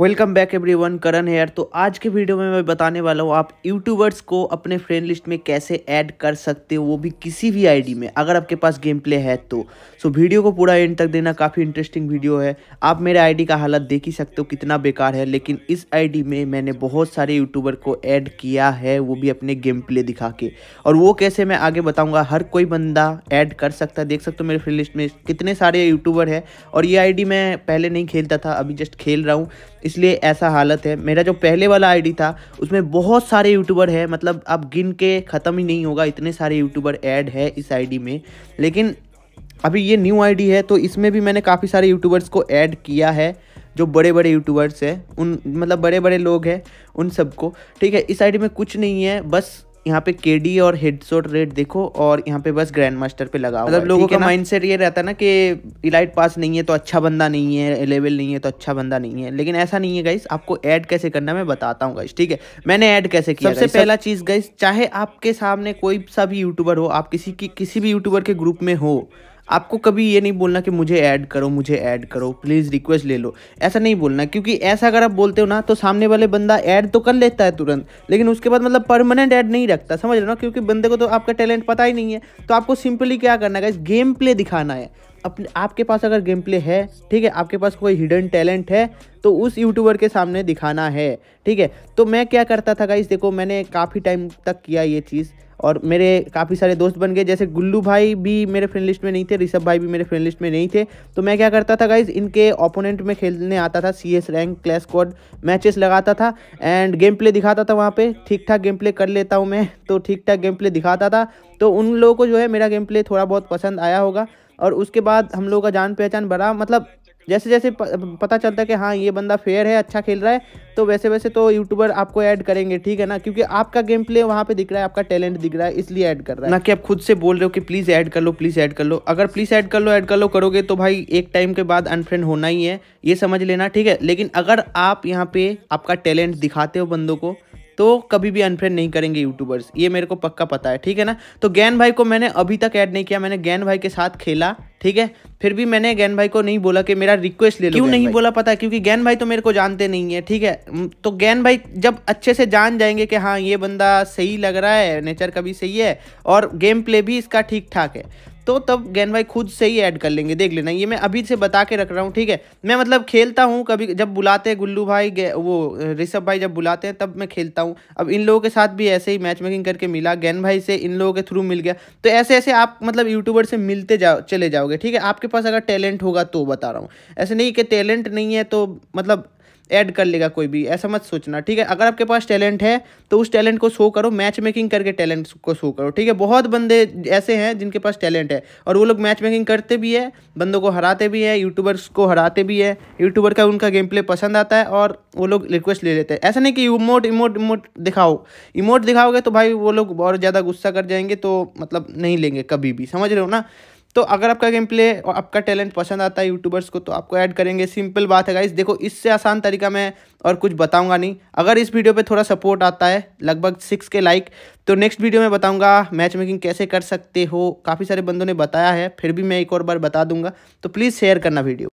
welcome back everyone Karan here तो आज के वीडियो में मैं बताने वाला हूँ आप यूट्यूबर्स को अपने फ्रेंड लिस्ट में कैसे ऐड कर सकते हो वो भी किसी भी आईडी में अगर आपके पास गेम प्ले है तो सो so, वीडियो को पूरा एंड तक देना काफ़ी इंटरेस्टिंग वीडियो है आप मेरे आईडी का हालत देख ही सकते हो कितना बेकार है लेकिन इस आई में मैंने बहुत सारे यूट्यूबर को ऐड किया है वो भी अपने गेम प्ले दिखा के और वो कैसे मैं आगे बताऊँगा हर कोई बंदा ऐड कर सकता है देख सकते हो मेरे फ्रेंड लिस्ट में कितने सारे यूट्यूबर है और ये आई मैं पहले नहीं खेलता था अभी जस्ट खेल रहा हूँ इसलिए ऐसा हालत है मेरा जो पहले वाला आईडी था उसमें बहुत सारे यूट्यूबर हैं मतलब अब गिन के ख़त्म ही नहीं होगा इतने सारे यूट्यूबर ऐड है इस आईडी में लेकिन अभी ये न्यू आईडी है तो इसमें भी मैंने काफ़ी सारे यूट्यूबर्स को ऐड किया है जो बड़े बड़े यूट्यूबर्स हैं उन मतलब बड़े बड़े लोग हैं उन सबको ठीक है इस आई में कुछ नहीं है बस यहाँ पे केडी और हेडसोट रेट देखो और यहाँ पे बस ग्रैंड मास्टर पे लगा मतलब लोगों का माइंड सेट ये रहता है ना कि इलाइट पास नहीं है तो अच्छा बंदा नहीं है अवेलेबल नहीं है तो अच्छा बंदा नहीं है लेकिन ऐसा नहीं है गाइस आपको ऐड कैसे करना मैं बताता हूँ गाइस ठीक है मैंने ऐड कैसे किया सबसे पहला चीज़ गाइस चाहे आपके सामने कोई सा भी यूट्यूबर हो आप किसी की किसी भी यूट्यूबर के ग्रुप में हो आपको कभी ये नहीं बोलना कि मुझे ऐड करो मुझे ऐड करो प्लीज़ रिक्वेस्ट ले लो ऐसा नहीं बोलना क्योंकि ऐसा अगर आप बोलते हो ना तो सामने वाले बंदा ऐड तो कर लेता है तुरंत लेकिन उसके बाद मतलब परमानेंट ऐड नहीं रखता समझ लो ना क्योंकि बंदे को तो आपका टैलेंट पता ही नहीं है तो आपको सिंपली क्या करना है इस गेम प्ले दिखाना है अपने आपके पास अगर गेम प्ले है ठीक है आपके पास कोई हिडन टैलेंट है तो उस यूट्यूबर के सामने दिखाना है ठीक है तो मैं क्या करता था गाइस देखो मैंने काफ़ी टाइम तक किया ये चीज़ और मेरे काफ़ी सारे दोस्त बन गए जैसे गुल्लू भाई भी मेरे फ्रेंड लिस्ट में नहीं थे ऋषभ भाई भी मेरे फ्रेंड लिस्ट में नहीं थे तो मैं क्या करता था गाइज इनके ओपोनेंट में खेलने आता था C S rank clash code matches लगाता था एंड गेम प्ले दिखाता था वहाँ पे ठीक ठाक गेम प्ले कर लेता हूँ मैं तो ठीक ठाक गेम प्ले दिखाता था तो उन लोगों को जो है मेरा गेम प्ले थोड़ा बहुत पसंद आया होगा और उसके बाद हम लोगों का जान पहचान बढ़ा मतलब जैसे जैसे पता चलता है कि हाँ ये बंदा फेयर है अच्छा खेल रहा है तो वैसे वैसे तो यूट्यूबर आपको ऐड करेंगे ठीक है ना क्योंकि आपका गेम प्ले वहाँ पे दिख रहा है आपका टैलेंट दिख रहा है इसलिए ऐड कर रहा है ना कि आप खुद से बोल रहे हो कि प्लीज़ ऐड कर लो प्लीज़ ऐड कर लो अगर प्लीज़ ऐड कर लो ऐड कर लो करोगे तो भाई एक टाइम के बाद अनफ्रेंड होना ही है ये समझ लेना ठीक है लेकिन अगर आप यहाँ पे आपका टैलेंट दिखाते हो बंदों को तो कभी भी अनफ्रेंड नहीं करेंगे यूट्यूबर्स ये मेरे को पक्का पता है ठीक है ना तो ज्ञान भाई को मैंने अभी तक ऐड नहीं किया मैंने ज्ञान भाई के साथ खेला ठीक है फिर भी मैंने ज्ञान भाई को नहीं बोला कि मेरा रिक्वेस्ट ले लो क्यों नहीं बोला पता क्योंकि ज्ञान भाई तो मेरे को जानते नहीं है ठीक है तो ज्ञान भाई जब अच्छे से जान जाएंगे कि हाँ ये बंदा सही लग रहा है नेचर का भी सही है और गेम प्ले भी इसका ठीक ठाक है तो तब गेंद भाई खुद से ही ऐड कर लेंगे देख लेना ये मैं अभी से बता के रख रहा हूँ ठीक है मैं मतलब खेलता हूँ कभी जब बुलाते हैं गुल्लू भाई वो ऋषभ भाई जब बुलाते हैं तब मैं खेलता हूँ अब इन लोगों के साथ भी ऐसे ही मैच मेकिंग करके मिला गैन भाई से इन लोगों के थ्रू मिल गया तो ऐसे ऐसे आप मतलब यूट्यूबर से मिलते जाओ चले जाओगे ठीक है आपके पास अगर टैलेंट होगा तो बता रहा हूँ ऐसे नहीं कि टैलेंट नहीं है तो मतलब ऐड कर लेगा कोई भी ऐसा मत सोचना ठीक है अगर आपके पास टैलेंट है तो उस टैलेंट को शो करो मैच मेकिंग करके टैलेंट को शो करो ठीक है बहुत बंदे ऐसे हैं जिनके पास टैलेंट है और वो लोग मैच मेकिंग करते भी है बंदों को हराते भी है यूट्यूबर्स को हराते भी है यूट्यूबर का उनका गेम प्ले पसंद आता है और वो लोग रिक्वेस्ट ले लेते हैं ऐसा नहीं कि इमोट इमोट इमोट दिखाओ इमोट दिखाओगे तो भाई वो लोग और ज़्यादा गुस्सा कर जाएंगे तो मतलब नहीं लेंगे कभी भी समझ रहे हो ना तो अगर आपका गेम प्ले और आपका टैलेंट पसंद आता है यूट्यूबर्स को तो आपको ऐड करेंगे सिंपल बात है गाइस देखो इससे आसान तरीका मैं और कुछ बताऊंगा नहीं अगर इस वीडियो पे थोड़ा सपोर्ट आता है लगभग सिक्स के लाइक तो नेक्स्ट वीडियो में बताऊंगा मैच मेकिंग कैसे कर सकते हो काफ़ी सारे बंदों ने बताया है फिर भी मैं एक और बार बता दूंगा तो प्लीज़ शेयर करना वीडियो